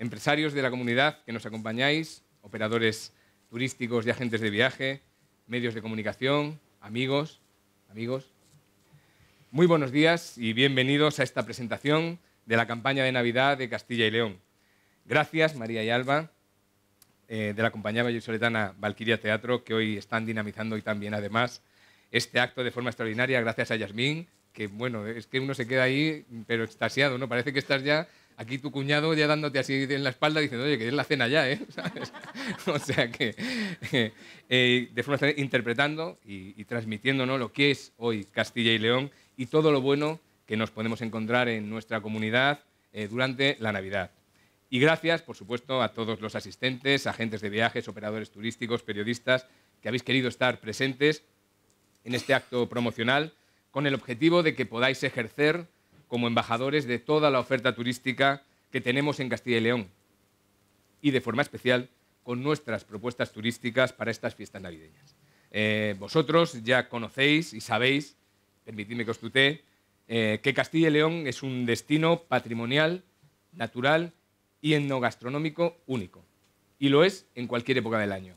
empresarios de la comunidad que nos acompañáis, operadores turísticos y agentes de viaje, medios de comunicación, amigos, amigos. Muy buenos días y bienvenidos a esta presentación de la campaña de Navidad de Castilla y León. Gracias, María y Alba, eh, de la compañía vallisoletana Valquiria Teatro, que hoy están dinamizando y también, además, este acto de forma extraordinaria, gracias a Yasmín, que, bueno, es que uno se queda ahí, pero extasiado, ¿no? Parece que estás ya aquí tu cuñado ya dándote así en la espalda diciendo, oye, que es la cena ya, ¿eh? o sea que, eh, eh, de forma interpretando y, transmitiendo lo que es hoy Castilla y León y todo lo bueno que nos podemos encontrar en nuestra comunidad eh, durante la Navidad. Y gracias, por supuesto, a todos los asistentes, agentes de viajes, operadores turísticos, periodistas, que habéis querido estar presentes en este acto promocional con el objetivo de que podáis ejercer como embajadores de toda la oferta turística que tenemos en Castilla y León y de forma especial con nuestras propuestas turísticas para estas fiestas navideñas. Eh, vosotros ya conocéis y sabéis, permitidme que os tutee, eh, que Castilla y León es un destino patrimonial, natural y etnogastronómico único. Y lo es en cualquier época del año.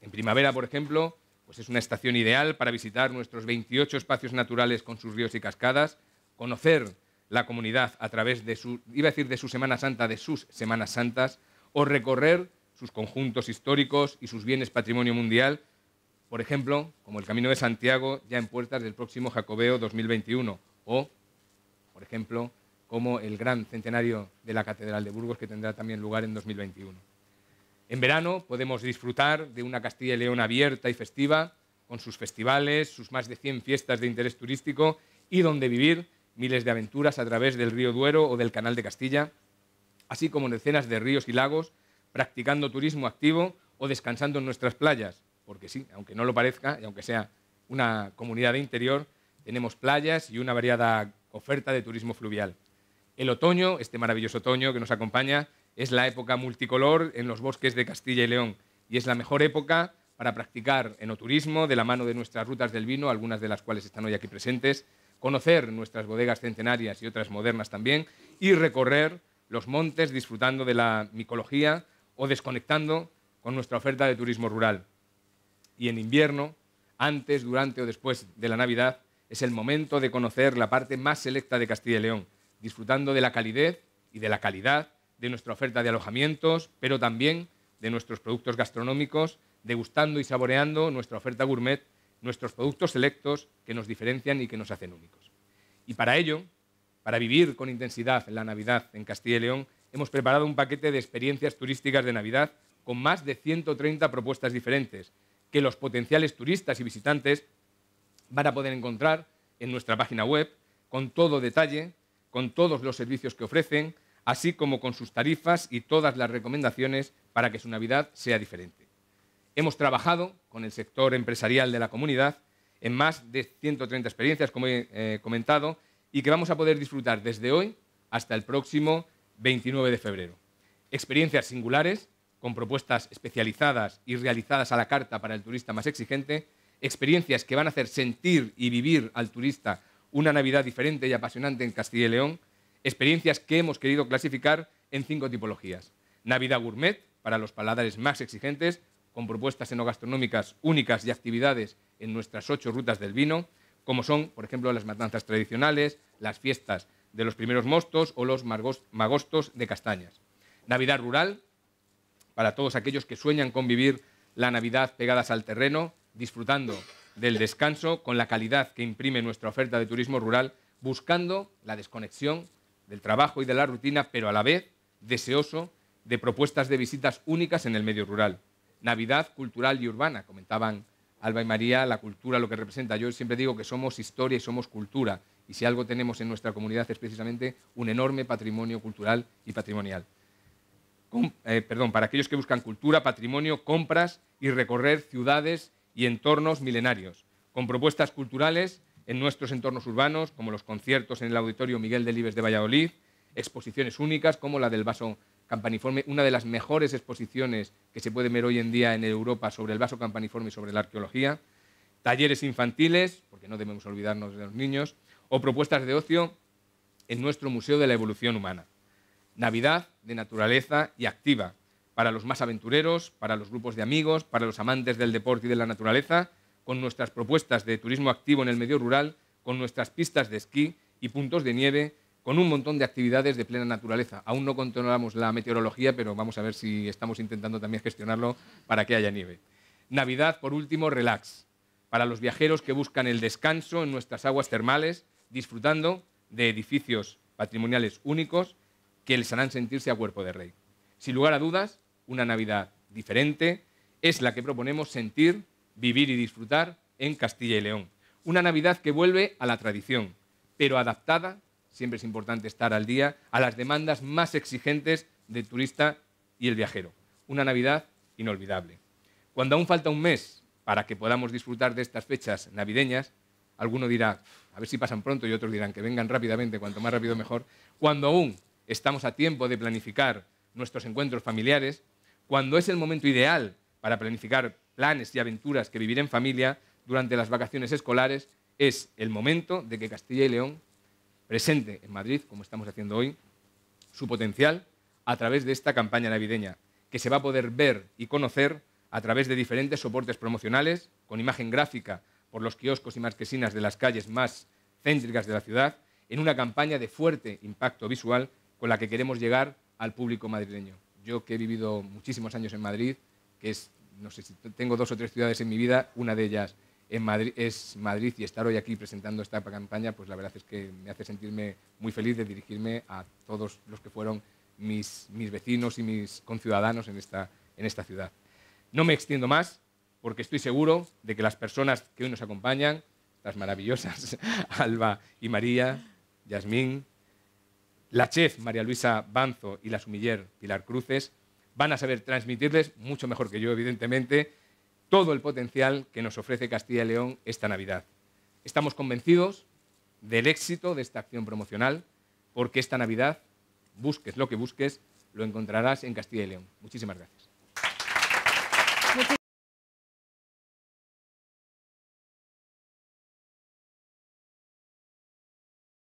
En primavera, por ejemplo, pues es una estación ideal para visitar nuestros 28 espacios naturales con sus ríos y cascadas, conocer la comunidad a través de su, iba a decir de Semana Santa, de sus Semanas Santas, o recorrer sus conjuntos históricos y sus bienes patrimonio mundial, por ejemplo, como el Camino de Santiago ya en puertas del próximo Jacobeo 2021, o, por ejemplo, como el gran centenario de la Catedral de Burgos que tendrá también lugar en 2021. En verano podemos disfrutar de una Castilla y León abierta y festiva, con sus festivales, sus más de 100 fiestas de interés turístico y donde vivir miles de aventuras a través del río Duero o del Canal de Castilla, así como decenas de ríos y lagos, practicando turismo activo o descansando en nuestras playas, porque sí, aunque no lo parezca y aunque sea una comunidad de interior, tenemos playas y una variada oferta de turismo fluvial. El otoño, este maravilloso otoño que nos acompaña, es la época multicolor en los bosques de Castilla y León y es la mejor época para practicar enoturismo de la mano de nuestras rutas del vino, algunas de las cuales están hoy aquí presentes, conocer nuestras bodegas centenarias y otras modernas también, y recorrer los montes disfrutando de la micología o desconectando con nuestra oferta de turismo rural. Y en invierno, antes, durante o después de la Navidad, es el momento de conocer la parte más selecta de Castilla y León, disfrutando de la calidez y de la calidad de nuestra oferta de alojamientos, pero también de nuestros productos gastronómicos, degustando y saboreando nuestra oferta gourmet nuestros productos selectos que nos diferencian y que nos hacen únicos. Y para ello, para vivir con intensidad la Navidad en Castilla y León, hemos preparado un paquete de experiencias turísticas de Navidad con más de 130 propuestas diferentes que los potenciales turistas y visitantes van a poder encontrar en nuestra página web con todo detalle, con todos los servicios que ofrecen, así como con sus tarifas y todas las recomendaciones para que su Navidad sea diferente. Hemos trabajado con el sector empresarial de la comunidad en más de 130 experiencias, como he eh, comentado, y que vamos a poder disfrutar desde hoy hasta el próximo 29 de febrero. Experiencias singulares, con propuestas especializadas y realizadas a la carta para el turista más exigente, experiencias que van a hacer sentir y vivir al turista una Navidad diferente y apasionante en Castilla y León, experiencias que hemos querido clasificar en cinco tipologías. Navidad gourmet, para los paladares más exigentes, con propuestas enogastronómicas únicas y actividades en nuestras ocho rutas del vino, como son, por ejemplo, las matanzas tradicionales, las fiestas de los primeros mostos o los magostos de castañas. Navidad rural, para todos aquellos que sueñan con vivir la Navidad pegadas al terreno, disfrutando del descanso con la calidad que imprime nuestra oferta de turismo rural, buscando la desconexión del trabajo y de la rutina, pero a la vez deseoso de propuestas de visitas únicas en el medio rural. Navidad cultural y urbana, comentaban Alba y María, la cultura, lo que representa. Yo siempre digo que somos historia y somos cultura, y si algo tenemos en nuestra comunidad es precisamente un enorme patrimonio cultural y patrimonial. Eh, perdón, para aquellos que buscan cultura, patrimonio, compras y recorrer ciudades y entornos milenarios, con propuestas culturales en nuestros entornos urbanos, como los conciertos en el Auditorio Miguel Delibes de Valladolid, exposiciones únicas como la del Vaso campaniforme, una de las mejores exposiciones que se puede ver hoy en día en Europa sobre el vaso campaniforme y sobre la arqueología, talleres infantiles, porque no debemos olvidarnos de los niños, o propuestas de ocio en nuestro Museo de la Evolución Humana. Navidad de naturaleza y activa, para los más aventureros, para los grupos de amigos, para los amantes del deporte y de la naturaleza, con nuestras propuestas de turismo activo en el medio rural, con nuestras pistas de esquí y puntos de nieve, con un montón de actividades de plena naturaleza. Aún no controlamos la meteorología, pero vamos a ver si estamos intentando también gestionarlo para que haya nieve. Navidad, por último, relax. Para los viajeros que buscan el descanso en nuestras aguas termales, disfrutando de edificios patrimoniales únicos que les harán sentirse a cuerpo de rey. Sin lugar a dudas, una Navidad diferente es la que proponemos sentir, vivir y disfrutar en Castilla y León. Una Navidad que vuelve a la tradición, pero adaptada siempre es importante estar al día, a las demandas más exigentes del turista y el viajero. Una Navidad inolvidable. Cuando aún falta un mes para que podamos disfrutar de estas fechas navideñas, alguno dirá, a ver si pasan pronto, y otros dirán que vengan rápidamente, cuanto más rápido mejor. Cuando aún estamos a tiempo de planificar nuestros encuentros familiares, cuando es el momento ideal para planificar planes y aventuras que vivir en familia durante las vacaciones escolares, es el momento de que Castilla y León presente en Madrid, como estamos haciendo hoy, su potencial a través de esta campaña navideña, que se va a poder ver y conocer a través de diferentes soportes promocionales, con imagen gráfica por los kioscos y marquesinas de las calles más céntricas de la ciudad, en una campaña de fuerte impacto visual con la que queremos llegar al público madrileño. Yo que he vivido muchísimos años en Madrid, que es, no sé si tengo dos o tres ciudades en mi vida, una de ellas es Madrid y estar hoy aquí presentando esta campaña, pues la verdad es que me hace sentirme muy feliz de dirigirme a todos los que fueron mis, vecinos y mis conciudadanos en esta, en esta ciudad. No me extiendo más porque estoy seguro de que las personas que hoy nos acompañan, las maravillosas Alba y María, Yasmín, la chef María Luisa Banzo y la sumiller Pilar Cruces, van a saber transmitirles, mucho mejor que yo evidentemente, todo el potencial que nos ofrece Castilla y León esta Navidad. Estamos convencidos del éxito de esta acción promocional, porque esta Navidad, busques lo que busques, lo encontrarás en Castilla y León. Muchísimas gracias.